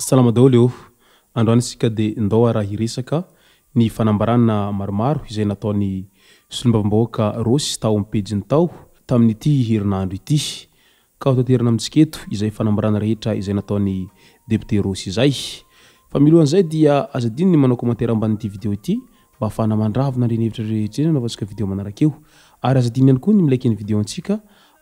salama daolo eo androany asika de ndaoa raha iresaka ny fanambaraa maromaro izay nataony solomba vambahoaka rosy taompezynyta tan'yeiandoyea amta eayaaaeeayoepteyozay dia azadiny manao kômantaraambanity video ty mba afanamandrana ndreeviraetrey naotskadaeyaadnyay koa ny milaky ny videotsika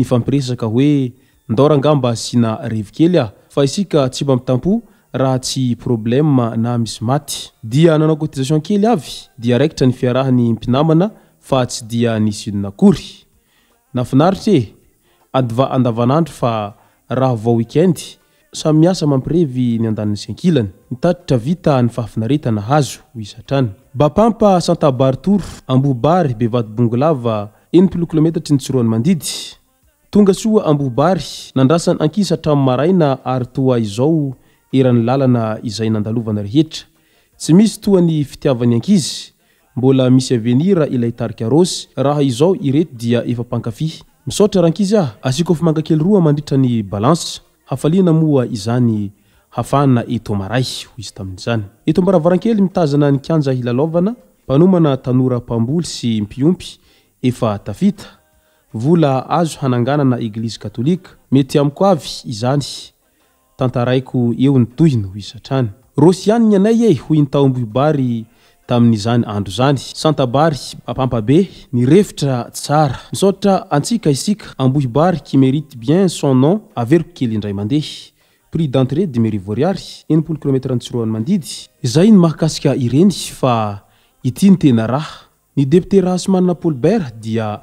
nyfampiresaka hoe ndorangamba sina revikely a fa isika tsy ma mpitampo raha tsy problem na misy ay aao aio kely ayvndavanandro fayi bapampa santbartor ambobary be vaty bonglava enimplokilômetatra ny tsiroany e, mandidy tonga soa ambohobary nandrasany ankisy tramo' maraina ary toa izao eran'ny lalana izay nandalovana rehetra tsy misy toa ny fitiavany ankizy mbola misy avenira ilay tarikyrosy raha izao ireto dia efampankafihy misaotra rankizy ah asiko fa mankakely roa mandritra ny balansy hafaliana moa izany hafanna eto maray hizy tamin'zany eto -aravarankely mitazana nykaja ilalovana mpanomana tanorampamboly sy mpiompy efa tafita vola azo hananganana eglizy katôlika mety amiko avy izany tantaraiko eo nytohiny any rosyanny anay eh hontao ambohi bary tamin'n'izany andro zany santabary ampampabe nirefitra tsara misoatra antsika isika ambohi bary kimerity bien son nom averiko kely indray mandehy prix dentré demerivoriary eplokmtrntsronymndiynyahaia irey fa i ny tena aha ny depte raha sy mananapolbertdia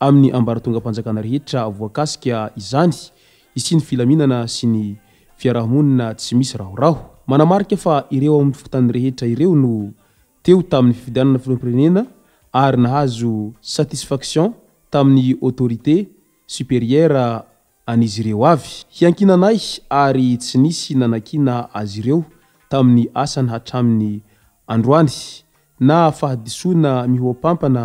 amin'ny ambara tonga a-panjakana rehetra voankasika izany isi ny filaminana sy ny fiaramonina tsy misy rahoraho manaaika fa ireo amn'ny fotan'ny rehetra ireo no teo tain'ny fifidianana filompirenena ary ahazo satisfaction tamin'ny autorité superiera anizy ireo avy hiakinanay ary tsy misy nanakina azy ireo tamin'ny asany hatramin'ny androany na fahadisoana mihoampampana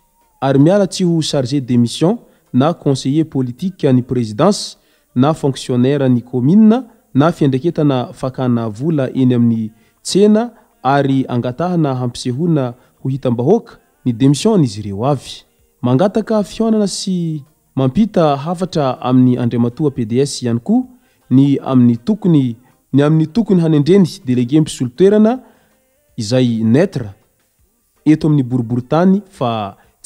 ary miala tsy ho charger demission na conseiller politikeny présidancy na fonktionnaira ny kommina na fiendraketana fakana vola eny amin'ny tsena ary angatahana hampisehona ohitam-baoaka ny demisionn'izy ireo avy mangatakfnana sy mpi afatra amin'y andrimatoa pds iany koa ny amin'ny tokonyny amin'ny tokony hanendreny delege mpsolotoeana izayneîte eto amin'nyboribory tany fa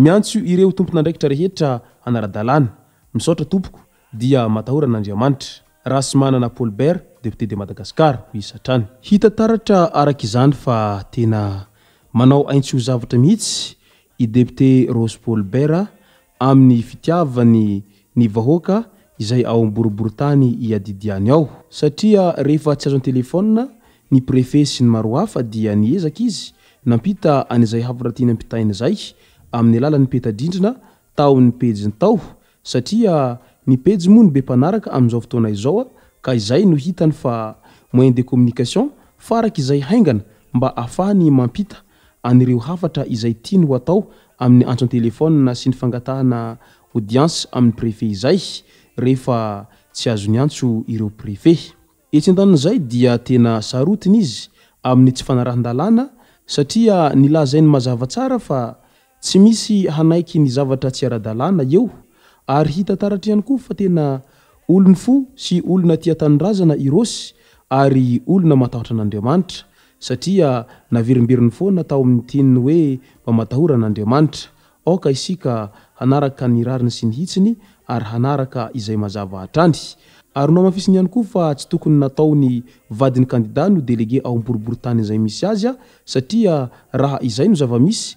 miants ireo tompona andraikitra rehetra anaradalàna misotra tompok dia matahoran'adriaaitrah y apôlbert depte de madagasiarhittara aizany fa o atsy h zra mihitsy i depte rose pôl bertn'yfiinyy y aboriborytny iy aaa rehefa tsy azony telefôa ny prefe sy ny aro hafa dia nyeza izy nampita an'zay haftratiny ampitain'zay amin'ny alala ny petadrindrina taon'ny pejyny tao satria ny pejy mony be mpanaraka amin'zao fotoana izao a ka izay no hitany fa moyen de ommniation farak zaymb fahaye ae sy y nyeay ieaoiny izyamin'y tsy fanarahandalana satria ny lazay ny mazavatsara fa tsy misy hanaiky ny zavatra tsy ara-dalàna eo ary hitataratra iany kofa tena olony fo sy olona tiatanyrazana irosy aynaa sy nyhityyyynomafisiny ihany ko fa tsy tokony natony vadinyandida no delege amboriborotanyzay misy azy a satria raha izay no zavamisy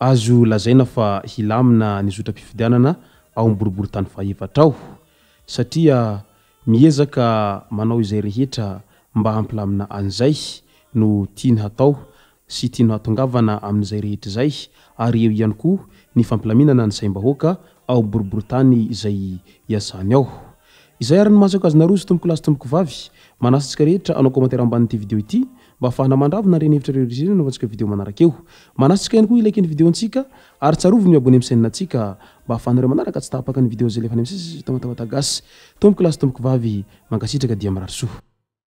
azo lazaina fa hilamina nyzotra -pifidianana ao amboribory tany fahevatraao satria miezaka manao izay rehetra mba hampilamina an'izay no tiany hatao sy tia ny hatongavana amin'izay rehetra zay ary eo iany ko ny fampilaminana ny sai m-bahoaka ao boribory tany zay iasany ao izay ary ny masak azy naro sy tomboko lasy tomboko vavy manasyntsika rehetra anao kommantara ambanyity video ity mba ahafahana mandravo nandren ny hevitra reo risena anaovantsika video manaraka eo manasy ntsika iany koa ilaiky ny videontsika ary tsarovoy miabony am'sainina antsika mba ahafahanareo manaraka tsy tapaka ny video zay lefa ny am'sa tongataonatagasy tomboky lasy tomboko vavy mankasitraka dia am'raroso